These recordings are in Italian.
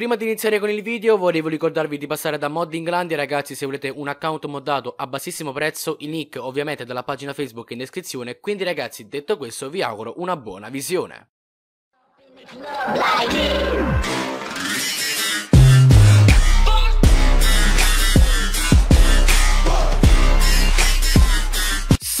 Prima di iniziare con il video volevo ricordarvi di passare da Moddinglandia ragazzi se volete un account moddato a bassissimo prezzo, il link ovviamente dalla pagina Facebook in descrizione, quindi ragazzi detto questo vi auguro una buona visione.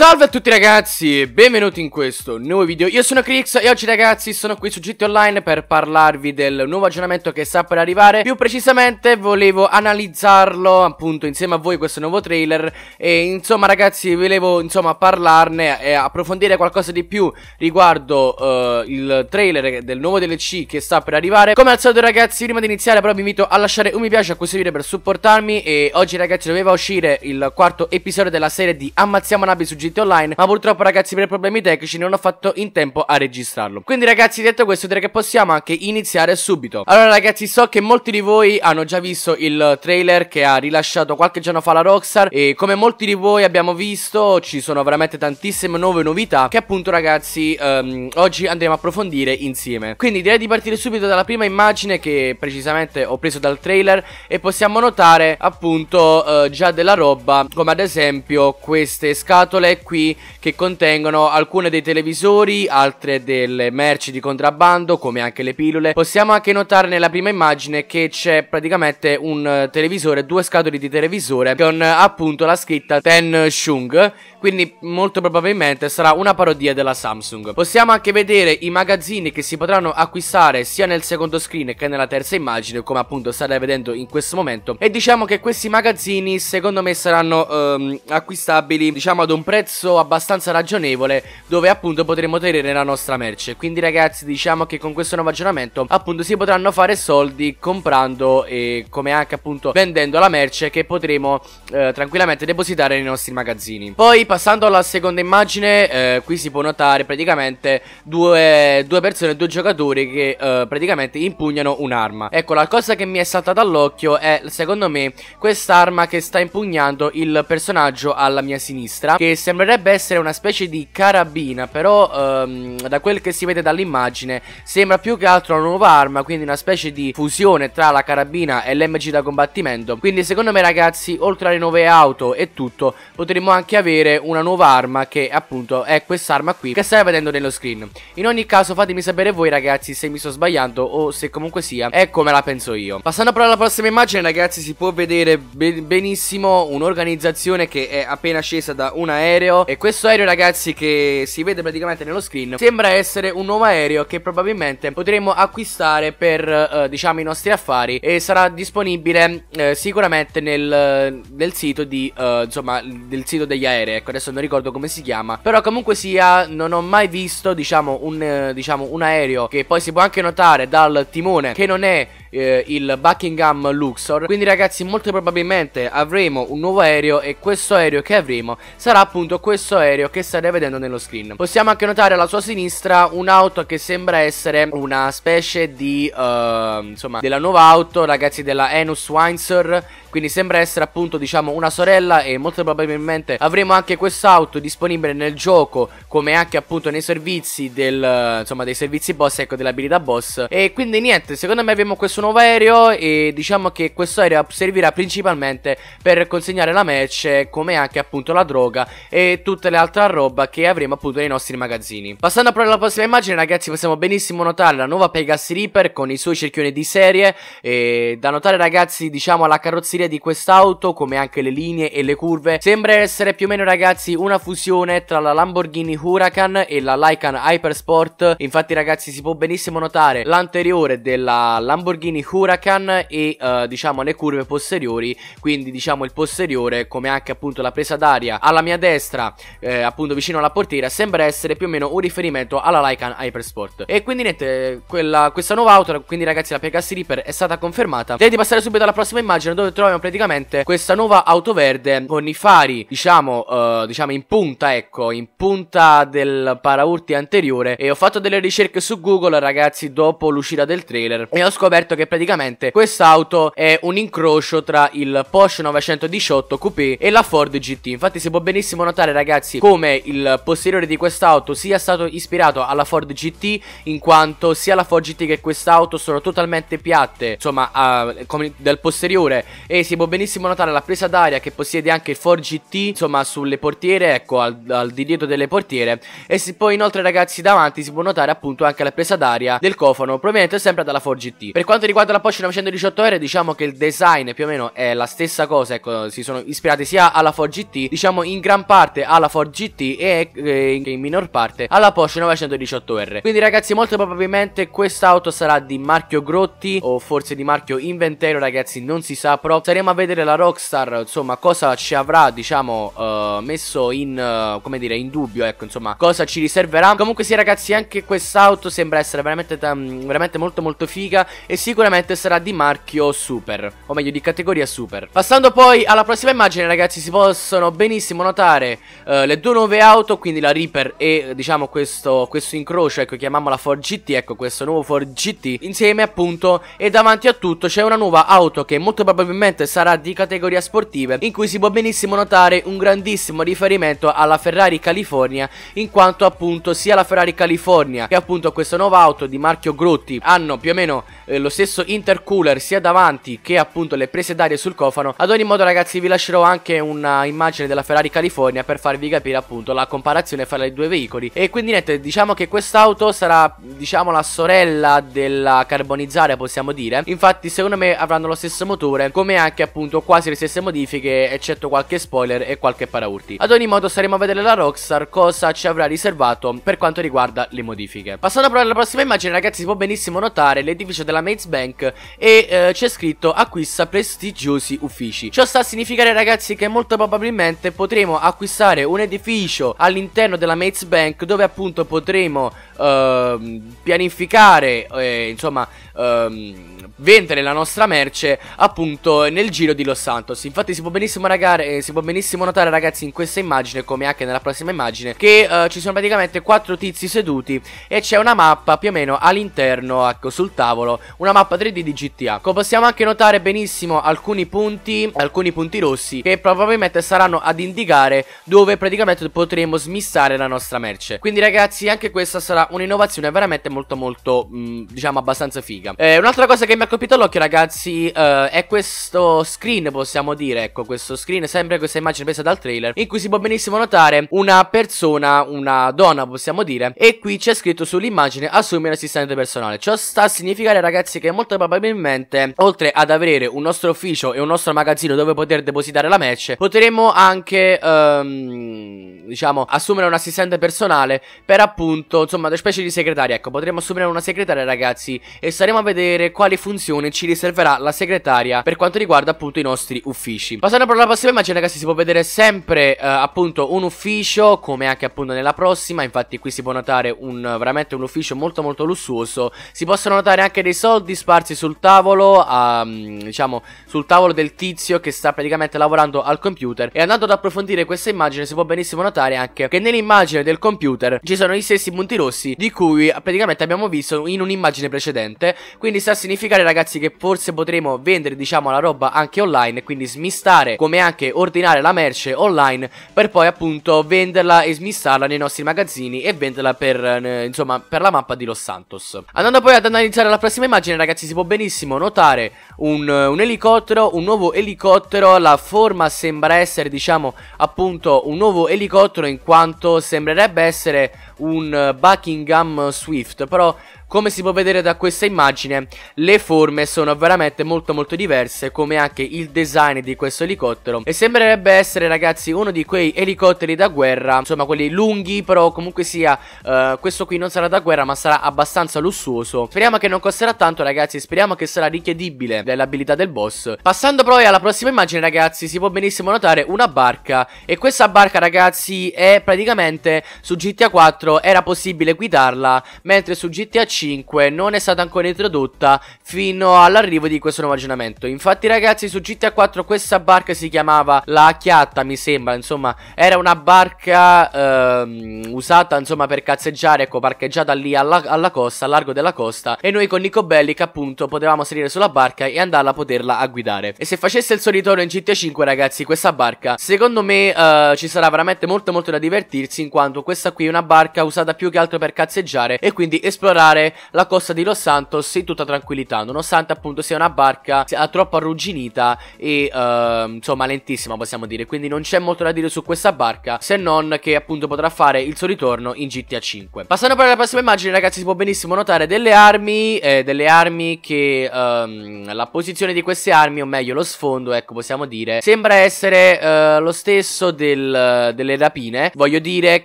Salve a tutti ragazzi e benvenuti in questo nuovo video Io sono Crix e oggi ragazzi sono qui su GT Online per parlarvi del nuovo aggiornamento che sta per arrivare Più precisamente volevo analizzarlo appunto insieme a voi questo nuovo trailer E insomma ragazzi volevo insomma parlarne e approfondire qualcosa di più riguardo uh, il trailer del nuovo DLC che sta per arrivare Come al solito ragazzi prima di iniziare però vi invito a lasciare un mi piace a questo video per supportarmi E oggi ragazzi doveva uscire il quarto episodio della serie di Ammazziamo Nabi su GT sito online ma purtroppo ragazzi per problemi tecnici non ho fatto in tempo a registrarlo quindi ragazzi detto questo direi che possiamo anche iniziare subito allora ragazzi so che molti di voi hanno già visto il trailer che ha rilasciato qualche giorno fa la Rockstar e come molti di voi abbiamo visto ci sono veramente tantissime nuove novità che appunto ragazzi ehm, oggi andremo a approfondire insieme quindi direi di partire subito dalla prima immagine che precisamente ho preso dal trailer e possiamo notare appunto eh, già della roba come ad esempio queste scatole qui che contengono alcune dei televisori, altre delle merci di contrabbando come anche le pillole. Possiamo anche notare nella prima immagine che c'è praticamente un eh, televisore, due scatole di televisore con eh, appunto la scritta Ten Shung, quindi molto probabilmente sarà una parodia della Samsung. Possiamo anche vedere i magazzini che si potranno acquistare sia nel secondo screen che nella terza immagine come appunto state vedendo in questo momento e diciamo che questi magazzini secondo me saranno ehm, acquistabili diciamo ad un prezzo prezzo abbastanza ragionevole dove appunto potremo tenere la nostra merce quindi ragazzi diciamo che con questo nuovo aggiornamento appunto si potranno fare soldi comprando e come anche appunto vendendo la merce che potremo eh, tranquillamente depositare nei nostri magazzini poi passando alla seconda immagine eh, qui si può notare praticamente due, due persone, due giocatori che eh, praticamente impugnano un'arma ecco la cosa che mi è saltata all'occhio è secondo me quest'arma che sta impugnando il personaggio alla mia sinistra che sembra sembrerebbe essere una specie di carabina, però ehm, da quel che si vede dall'immagine sembra più che altro una nuova arma, quindi una specie di fusione tra la carabina e l'MG da combattimento. Quindi secondo me ragazzi, oltre alle nuove auto e tutto, potremmo anche avere una nuova arma che appunto è quest'arma qui che stai vedendo nello screen. In ogni caso fatemi sapere voi ragazzi se mi sto sbagliando o se comunque sia è come la penso io. Passando però alla prossima immagine ragazzi si può vedere benissimo un'organizzazione che è appena scesa da un aereo aereo E questo aereo ragazzi che si vede praticamente nello screen Sembra essere un nuovo aereo che probabilmente potremo acquistare per eh, diciamo i nostri affari E sarà disponibile eh, sicuramente nel, nel sito di eh, insomma del sito degli aerei Ecco adesso non ricordo come si chiama Però comunque sia non ho mai visto diciamo un, eh, diciamo, un aereo che poi si può anche notare dal timone che non è eh, il Buckingham Luxor Quindi ragazzi molto probabilmente avremo un nuovo aereo e questo aereo che avremo sarà appunto appunto questo aereo che state vedendo nello screen. Possiamo anche notare alla sua sinistra un'auto che sembra essere una specie di, uh, insomma, della nuova auto, ragazzi, della Enus Windsor. Quindi sembra essere appunto, diciamo, una sorella e molto probabilmente avremo anche quest'auto disponibile nel gioco, come anche appunto nei servizi del, insomma, dei servizi boss, ecco, dell'abilità boss. E quindi niente, secondo me abbiamo questo nuovo aereo e diciamo che questo aereo servirà principalmente per consegnare la merce, come anche appunto la droga e e tutta l'altra roba che avremo appunto nei nostri magazzini. Passando però alla prossima immagine ragazzi possiamo benissimo notare la nuova Pegasus Reaper con i suoi cerchioni di serie e da notare ragazzi diciamo la carrozzeria di quest'auto come anche le linee e le curve sembra essere più o meno ragazzi una fusione tra la Lamborghini Huracan e la Lycan Hypersport infatti ragazzi si può benissimo notare l'anteriore della Lamborghini Huracan e eh, diciamo le curve posteriori quindi diciamo il posteriore come anche appunto la presa d'aria alla mia destra destra, eh, appunto vicino alla portiera, sembra essere più o meno un riferimento alla Lycan Hypersport. E quindi niente, quella, questa nuova auto, quindi ragazzi la Pegasus Reaper è stata confermata. Direi di passare subito alla prossima immagine dove troviamo praticamente questa nuova auto verde con i fari, diciamo, eh, diciamo in punta, ecco, in punta del paraurti anteriore. E ho fatto delle ricerche su Google, ragazzi, dopo l'uscita del trailer e ho scoperto che praticamente questa auto è un incrocio tra il Porsche 918 Coupé e la Ford GT. Infatti si può benissimo notare notare ragazzi come il posteriore di quest'auto sia stato ispirato alla Ford GT in quanto sia la Ford GT che quest'auto sono totalmente piatte insomma uh, del posteriore e si può benissimo notare la presa d'aria che possiede anche il Ford GT insomma sulle portiere ecco al, al di dietro delle portiere e si, poi inoltre ragazzi davanti si può notare appunto anche la presa d'aria del cofano proveniente sempre dalla Ford GT per quanto riguarda la Porsche 918R diciamo che il design più o meno è la stessa cosa ecco si sono ispirati sia alla Ford GT diciamo in gran parte parte alla Ford GT e eh, in minor parte alla Porsche 918R. Quindi ragazzi molto probabilmente questa auto sarà di marchio Grotti o forse di marchio Inventero ragazzi non si sa però saremo a vedere la Rockstar insomma cosa ci avrà diciamo uh, messo in uh, come dire in dubbio ecco insomma cosa ci riserverà comunque sì ragazzi anche quest'auto sembra essere veramente, veramente molto molto figa e sicuramente sarà di marchio Super o meglio di categoria Super passando poi alla prossima immagine ragazzi si possono benissimo notare eh, le due nuove auto, quindi la Reaper e eh, diciamo questo, questo incrocio, ecco chiamiamola 4GT, ecco questo nuovo 4GT insieme appunto e davanti a tutto c'è una nuova auto che molto probabilmente sarà di categoria sportive in cui si può benissimo notare un grandissimo riferimento alla Ferrari California in quanto appunto sia la Ferrari California che appunto questa nuova auto di marchio Grotti hanno più o meno eh, lo stesso intercooler sia davanti che appunto le prese d'aria sul cofano ad ogni modo ragazzi vi lascerò anche una immagine della Ferrari California per farvi capire appunto la comparazione fra i due veicoli e quindi niente diciamo che quest'auto sarà diciamo la sorella della carbonizzare possiamo dire infatti secondo me avranno lo stesso motore come anche appunto quasi le stesse modifiche eccetto qualche spoiler e qualche paraurti ad ogni modo saremo a vedere la Rockstar cosa ci avrà riservato per quanto riguarda le modifiche passando però alla prossima immagine ragazzi si può benissimo notare l'edificio della Maze Bank e eh, c'è scritto acquista prestigiosi uffici ciò sta a significare ragazzi che molto probabilmente potremo acquistare piazzare un edificio all'interno della Mates Bank dove appunto potremo eh, pianificare, eh, insomma, ehm, vendere la nostra merce appunto nel giro di Los Santos. Infatti si può benissimo, ragare, eh, si può benissimo notare ragazzi in questa immagine come anche nella prossima immagine che eh, ci sono praticamente quattro tizi seduti e c'è una mappa più o meno all'interno ecco sul tavolo una mappa 3D di GTA. Come possiamo anche notare benissimo alcuni punti, alcuni punti rossi che probabilmente saranno ad indicare dove praticamente potremo smissare la nostra merce. Quindi ragazzi anche questa sarà un'innovazione veramente molto molto mh, mm, diciamo abbastanza figa. Eh, un'altra cosa che mi ha colpito l'occhio ragazzi eh, è questo screen possiamo dire, ecco questo screen, sempre questa immagine presa dal trailer in cui si può benissimo notare una persona, una donna possiamo dire e qui c'è scritto sull'immagine assumi un assistente personale. Ciò sta a significare ragazzi che molto probabilmente oltre ad avere un nostro ufficio e un nostro magazzino dove poter depositare la merce potremo anche... Ehm, um, diciamo, assumere un assistente personale per appunto, insomma, delle specie di segretaria. Ecco, potremo assumere una segretaria, ragazzi, e staremo a vedere quali funzioni ci riserverà la segretaria per quanto riguarda appunto i nostri uffici. Passando però alla prossima immagine, ragazzi, si può vedere sempre eh, appunto un ufficio, come anche appunto nella prossima. Infatti qui si può notare un veramente un ufficio molto molto lussuoso. Si possono notare anche dei soldi sparsi sul tavolo, a, ehm, diciamo, sul tavolo del tizio che sta praticamente lavorando al computer. E andando ad approfondire questa immagine si può benissimo notare notare anche che nell'immagine del computer ci sono gli stessi punti rossi di cui praticamente abbiamo visto in un'immagine precedente. Quindi sta a significare ragazzi che forse potremo vendere diciamo la roba anche online, quindi smistare come anche ordinare la merce online per poi appunto venderla e smistarla nei nostri magazzini e venderla per eh, insomma per la mappa di Los Santos. Andando poi ad analizzare la prossima immagine ragazzi si può benissimo notare un, eh, un elicottero, un nuovo elicottero, la forma sembra essere diciamo appunto un nuovo elicottero g in quanto sembrerebbe essere un eh, Buckingham Swift, però come si può vedere da questa immagine, le forme sono veramente molto molto diverse, come anche il design di questo elicottero. E sembrerebbe essere, ragazzi, uno di quei elicotteri da guerra, insomma quelli lunghi, però comunque sia, uh, questo qui non sarà da guerra, ma sarà abbastanza lussuoso. Speriamo che non costerà tanto, ragazzi, speriamo che sarà richiedibile dell'abilità del boss. Passando poi alla prossima immagine, ragazzi, si può benissimo notare una barca. E questa barca, ragazzi, è praticamente su GTA 4 era possibile guidarla, mentre su GTA 5 5 non è stata ancora introdotta fino all'arrivo di questo nuovo aggiornamento. Infatti ragazzi su GTA 4 questa barca si chiamava la Chiatta mi sembra, insomma era una barca ehm, usata insomma per cazzeggiare, ecco parcheggiata lì alla, alla costa, al largo della costa e noi con Nico Bellic appunto potevamo salire sulla barca e andarla a poterla a guidare. E se facesse il suo ritorno in GTA 5 ragazzi questa barca secondo me eh, ci sarà veramente molto molto da divertirsi in quanto questa qui è una barca usata più che altro per cazzeggiare e quindi esplorare la costa di Los Santos in tutta tranquillità, nonostante appunto sia una barca troppo arrugginita e uh, insomma lentissima possiamo dire, quindi non c'è molto da dire su questa barca se non che appunto potrà fare il suo ritorno in GTA 5. Passando poi alla prossima immagine ragazzi si può benissimo notare delle armi, eh, delle armi che um, la posizione di queste armi o meglio lo sfondo ecco possiamo dire sembra essere uh, lo stesso del, delle rapine, voglio dire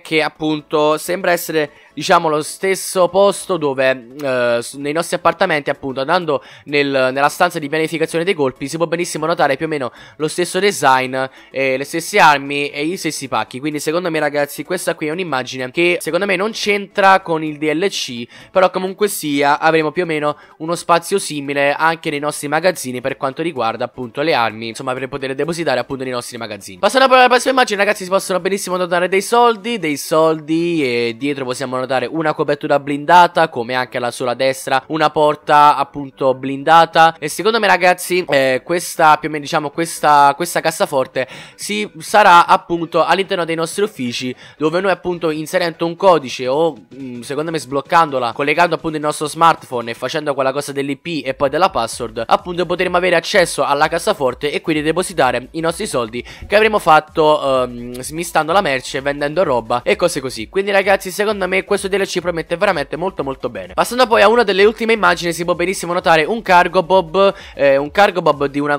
che appunto sembra essere diciamo lo stesso posto dove eh, nei nostri appartamenti appunto andando nel, nella stanza di pianificazione dei colpi si può benissimo notare più o meno lo stesso design eh, le stesse armi e gli stessi pacchi quindi secondo me ragazzi questa qui è un'immagine che secondo me non c'entra con il DLC però comunque sia avremo più o meno uno spazio simile anche nei nostri magazzini per quanto riguarda appunto le armi insomma per poter depositare appunto nei nostri magazzini passando alla prossima immagine ragazzi si possono benissimo notare dei soldi dei soldi e dietro possiamo notare potevano dare una copertura blindata, come anche alla sola destra, una porta appunto blindata. E secondo me, ragazzi, eh, questa più o meno diciamo questa, questa cassaforte si sarà appunto all'interno dei nostri uffici, dove noi appunto inserendo un codice o mm, secondo me sbloccandola, collegando appunto il nostro smartphone e facendo quella cosa dell'IP e poi della password, appunto potremo avere accesso alla cassaforte e quindi depositare i nostri soldi che avremo fatto ehm, smistando la merce, vendendo roba e cose così. Quindi, ragazzi, secondo me questo questo DLC promette veramente molto molto bene. Passando poi a una delle ultime immagini si può benissimo notare un cargo bob, eh, un cargo bob di una,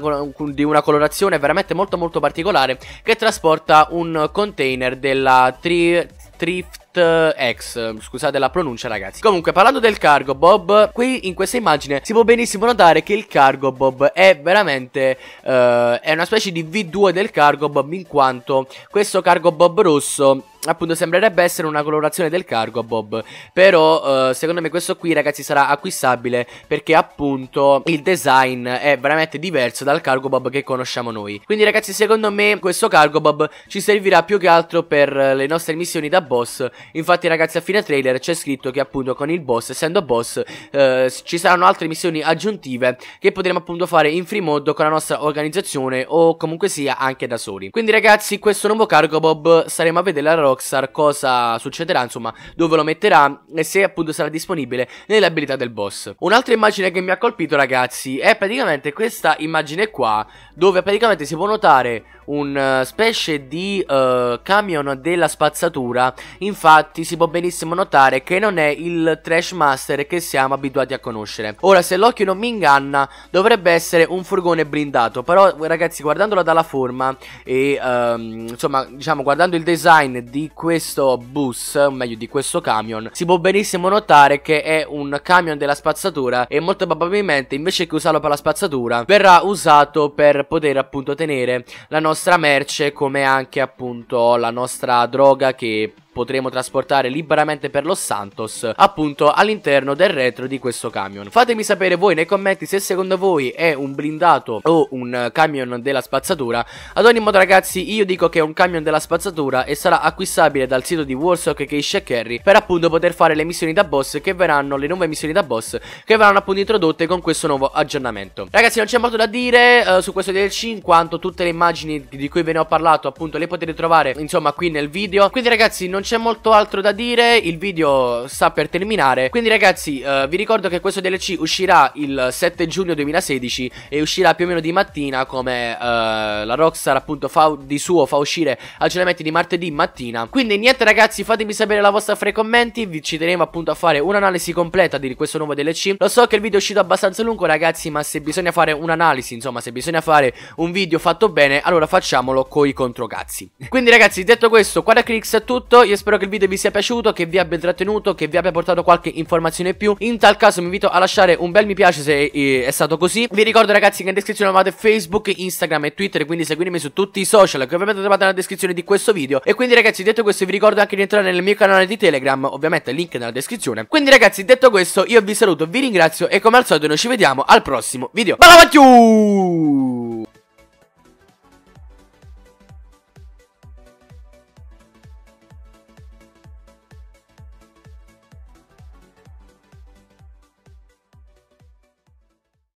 di una, colorazione veramente molto molto particolare che trasporta un container della tri, Thrift eh, X. Scusate la pronuncia, ragazzi. Comunque, parlando del cargo Bob, qui in questa immagine si può benissimo notare che il cargo Bob è veramente uh, è una specie di V2 del cargo Bob in quanto questo cargo Bob rosso appunto sembrerebbe essere una colorazione del cargo Bob però eh, secondo me questo qui ragazzi sarà acquistabile perché appunto il design è veramente diverso dal cargo Bob che conosciamo noi quindi ragazzi secondo me questo cargo Bob ci servirà più che altro per le nostre missioni da boss Infatti ragazzi a fine trailer c'è scritto che appunto con il boss, essendo boss, eh, ci saranno altre missioni aggiuntive che potremo appunto fare in free mode con la nostra organizzazione o comunque sia anche da soli. Quindi ragazzi questo nuovo cargo bob saremo a vedere la Rockstar cosa succederà, insomma dove lo metterà e se appunto sarà disponibile nelle abilità del boss. Un'altra immagine che mi ha colpito ragazzi è praticamente questa immagine qua dove praticamente si può notare una eh, specie di uh, camion della spazzatura Infatti, infatti si può benissimo notare che non è il Trash Master che siamo abituati a conoscere. Ora se l'occhio non mi inganna dovrebbe essere un furgone blindato, però ragazzi guardandolo dalla forma e um, insomma diciamo guardando il design di questo bus, o meglio di questo camion, si può benissimo notare che è un camion della spazzatura e molto probabilmente invece che usarlo per la spazzatura verrà usato per poter appunto tenere la nostra merce come anche appunto la nostra droga che potremo trasportare liberamente per Los Santos appunto all'interno del retro di questo camion. Fatemi sapere voi nei commenti se secondo voi è un blindato o un camion della spazzatura. Ad ogni modo ragazzi io dico che è un camion della spazzatura e sarà acquistabile dal sito di Warsock che esce Carry per appunto poter fare le missioni da boss che verranno, le nuove missioni da boss che verranno appunto introdotte con questo nuovo aggiornamento. Ragazzi non c'è molto da dire eh, su questo DLC in quanto tutte le immagini di cui ve ne ho parlato appunto le potete trovare insomma qui nel video. Quindi ragazzi non c'è c'è molto altro da dire, il video sta per terminare. Quindi ragazzi, uh, vi ricordo che questo DLC uscirà il 7 giugno 2016 e uscirà più o meno di mattina come uh, la Rockstar appunto fa, di suo fa uscire aggiornamenti di martedì mattina. Quindi niente ragazzi, fatemi sapere la vostra fra i commenti, vi ci teniamo appunto a fare un'analisi completa di questo nuovo DLC. Lo so che il video è uscito abbastanza lungo ragazzi, ma se bisogna fare un'analisi, insomma, se bisogna fare un video fatto bene, allora facciamolo coi controcazzi. Quindi ragazzi, detto questo, qua da Crix è tutto, io io spero che il video vi sia piaciuto, che vi abbia intrattenuto, che vi abbia portato qualche informazione in più. In tal caso vi invito a lasciare un bel mi piace se eh, è stato così. Vi ricordo ragazzi che in descrizione trovate Facebook, Instagram e Twitter, quindi seguitemi su tutti i social che ovviamente trovate nella descrizione di questo video. E quindi ragazzi detto questo vi ricordo anche di entrare nel mio canale di Telegram, ovviamente il link nella descrizione. Quindi ragazzi detto questo io vi saluto, vi ringrazio e come al solito noi ci vediamo al prossimo video. Bella mattina!